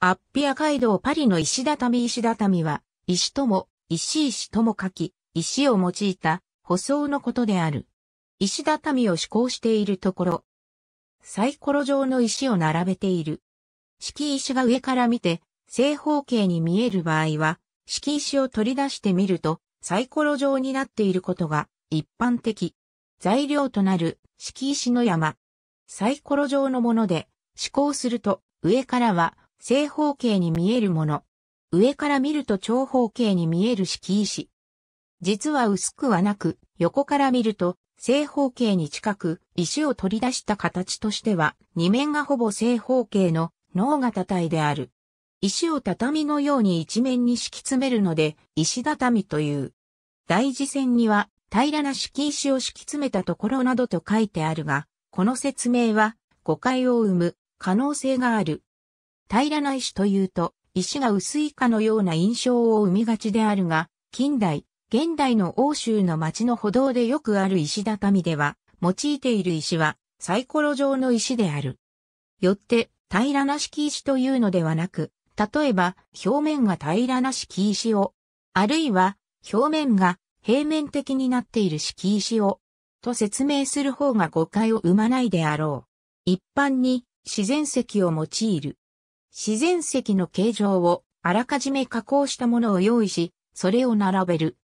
アッピア街道パリの石畳石畳は、石とも、石石とも書き、石を用いた、舗装のことである。石畳を施行しているところ、サイコロ状の石を並べている。敷石が上から見て、正方形に見える場合は、敷石を取り出してみると、サイコロ状になっていることが一般的。材料となる敷石の山。サイコロ状のもので、施行すると、上からは正方形に見えるもの。上から見ると長方形に見える敷石。実は薄くはなく、横から見ると正方形に近く、石を取り出した形としては、二面がほぼ正方形の脳型体である。石を畳のように一面に敷き詰めるので、石畳という。大事線には、平らな敷石を敷き詰めたところなどと書いてあるが、この説明は誤解を生む可能性がある。平らな石というと、石が薄いかのような印象を生みがちであるが、近代、現代の欧州の街の歩道でよくある石畳では、用いている石はサイコロ状の石である。よって、平らな敷石というのではなく、例えば、表面が平らな敷石を、あるいは、表面が平面的になっている敷石を、と説明する方が誤解を生まないであろう。一般に、自然石を用いる。自然石の形状をあらかじめ加工したものを用意し、それを並べる。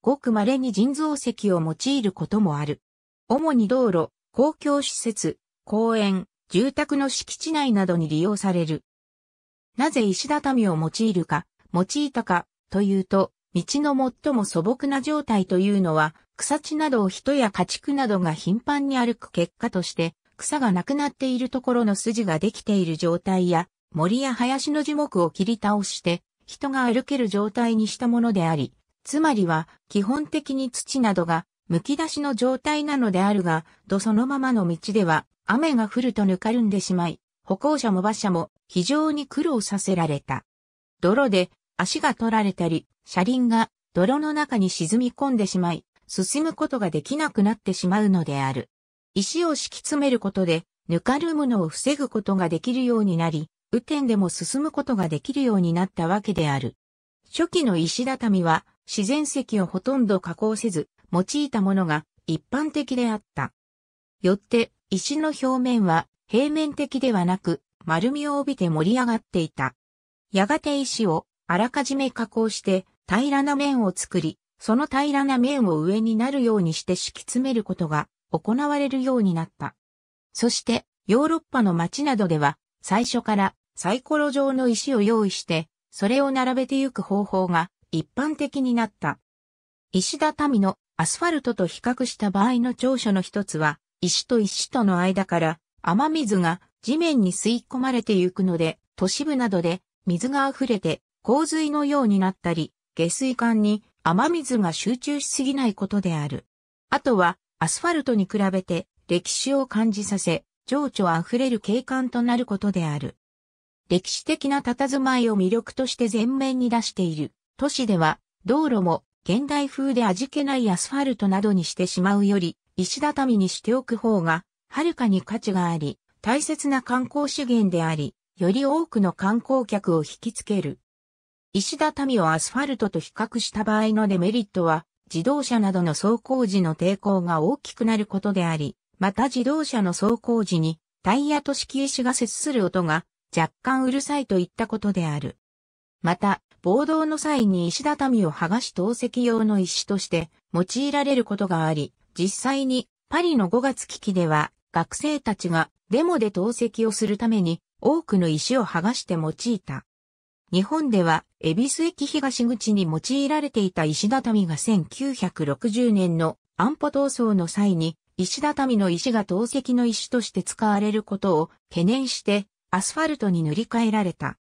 ごく稀に人造石を用いることもある。主に道路、公共施設、公園、住宅の敷地内などに利用される。なぜ石畳を用いるか、用いたか、というと、道の最も素朴な状態というのは、草地などを人や家畜などが頻繁に歩く結果として、草がなくなっているところの筋ができている状態や、森や林の樹木を切り倒して、人が歩ける状態にしたものであり、つまりは、基本的に土などが、剥き出しの状態なのであるが、とそのままの道では、雨が降るとぬかるんでしまい、歩行者も馬車も非常に苦労させられた。泥で足が取られたり、車輪が泥の中に沈み込んでしまい、進むことができなくなってしまうのである。石を敷き詰めることで、ぬかるむのを防ぐことができるようになり、雨天でも進むことができるようになったわけである。初期の石畳は自然石をほとんど加工せず、用いたものが一般的であった。よって石の表面は平面的ではなく丸みを帯びて盛り上がっていた。やがて石をあらかじめ加工して平らな面を作り、その平らな面を上になるようにして敷き詰めることが行われるようになった。そしてヨーロッパの街などでは最初からサイコロ状の石を用意して、それを並べてゆく方法が一般的になった。石畳のアスファルトと比較した場合の長所の一つは、石と石との間から雨水が地面に吸い込まれてゆくので、都市部などで水が溢れて洪水のようになったり、下水管に雨水が集中しすぎないことである。あとは、アスファルトに比べて歴史を感じさせ、情緒あふれる景観となることである。歴史的な佇まいを魅力として前面に出している都市では、道路も現代風で味気ないアスファルトなどにしてしまうより、石畳にしておく方が、はるかに価値があり、大切な観光資源であり、より多くの観光客を引きつける。石畳をアスファルトと比較した場合のデメリットは、自動車などの走行時の抵抗が大きくなることであり、また自動車の走行時にタイヤと敷石が接する音が若干うるさいといったことである。また、暴動の際に石畳を剥がし投石用の石として用いられることがあり、実際にパリの5月危機では学生たちがデモで投石をするために多くの石を剥がして用いた。日本では、恵比寿駅東口に用いられていた石畳が1960年の安保闘争の際に石畳の石が透析の石として使われることを懸念してアスファルトに塗り替えられた。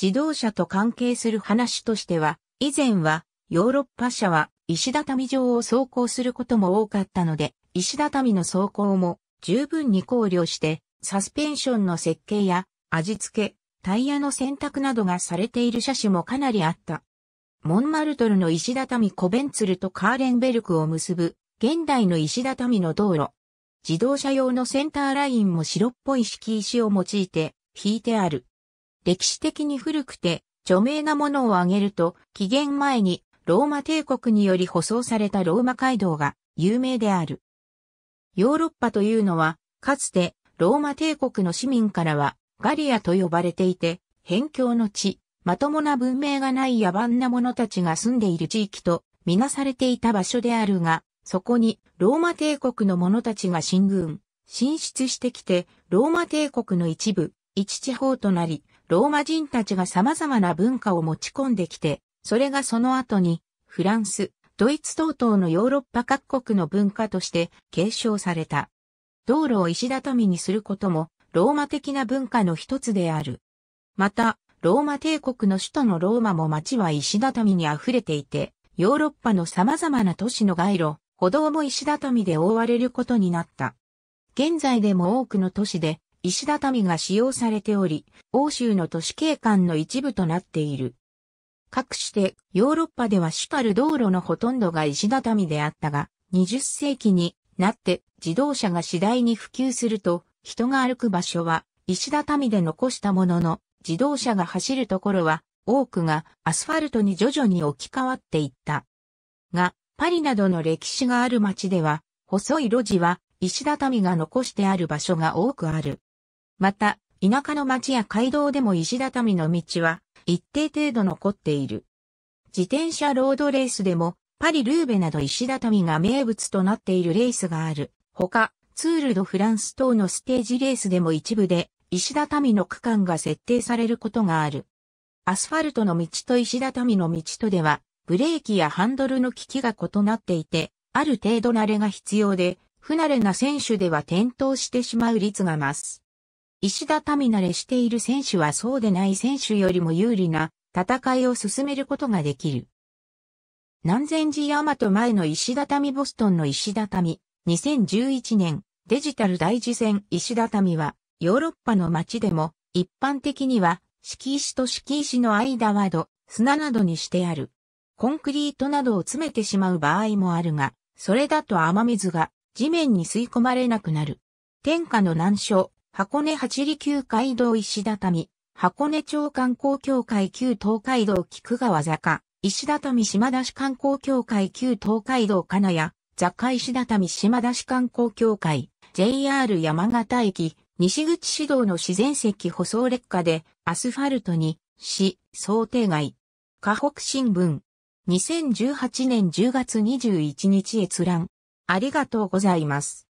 自動車と関係する話としては、以前はヨーロッパ車は石畳上を走行することも多かったので、石畳の走行も十分に考慮して、サスペンションの設計や味付け、タイヤの選択などがされている車種もかなりあった。モンマルトルの石畳コベンツルとカーレンベルクを結ぶ現代の石畳の道路。自動車用のセンターラインも白っぽい敷石を用いて引いてある。歴史的に古くて著名なものを挙げると、紀元前にローマ帝国により舗装されたローマ街道が有名である。ヨーロッパというのは、かつてローマ帝国の市民からはガリアと呼ばれていて、辺境の地、まともな文明がない野蛮な者たちが住んでいる地域とみなされていた場所であるが、そこにローマ帝国の者たちが進軍、進出してきて、ローマ帝国の一部、一地方となり、ローマ人たちが様々な文化を持ち込んできて、それがその後に、フランス、ドイツ等々のヨーロッパ各国の文化として継承された。道路を石畳にすることも、ローマ的な文化の一つである。また、ローマ帝国の首都のローマも街は石畳に溢れていて、ヨーロッパの様々な都市の街路、歩道も石畳で覆われることになった。現在でも多くの都市で石畳が使用されており、欧州の都市景観の一部となっている。かくしてヨーロッパでは主たる道路のほとんどが石畳であったが、20世紀になって自動車が次第に普及すると、人が歩く場所は石畳で残したものの、自動車が走るところは多くがアスファルトに徐々に置き換わっていった。が、パリなどの歴史がある街では、細い路地は石畳が残してある場所が多くある。また、田舎の街や街道でも石畳の道は一定程度残っている。自転車ロードレースでもパリ・ルーベなど石畳が名物となっているレースがある。他、ツール・ド・フランス等のステージレースでも一部で石畳の区間が設定されることがある。アスファルトの道と石畳の道とではブレーキやハンドルの機きが異なっていて、ある程度慣れが必要で、不慣れな選手では転倒してしまう率が増す。石畳慣れしている選手はそうでない選手よりも有利な戦いを進めることができる。南禅寺山と前の石畳ボストンの石畳、2011年デジタル大事戦石畳はヨーロッパの街でも一般的には敷石と敷石の間は土、砂などにしてある。コンクリートなどを詰めてしまう場合もあるが、それだと雨水が地面に吸い込まれなくなる。天下の難所、箱根八里旧街道石畳、箱根町観光協会旧東海道菊川坂、石畳島田市観光協会旧東海道金谷、坂石畳島田市観光協会、JR 山形駅、西口市道の自然石舗装劣化でアスファルトに、市、想定外。河北新聞、2018年10月21日閲覧。ありがとうございます。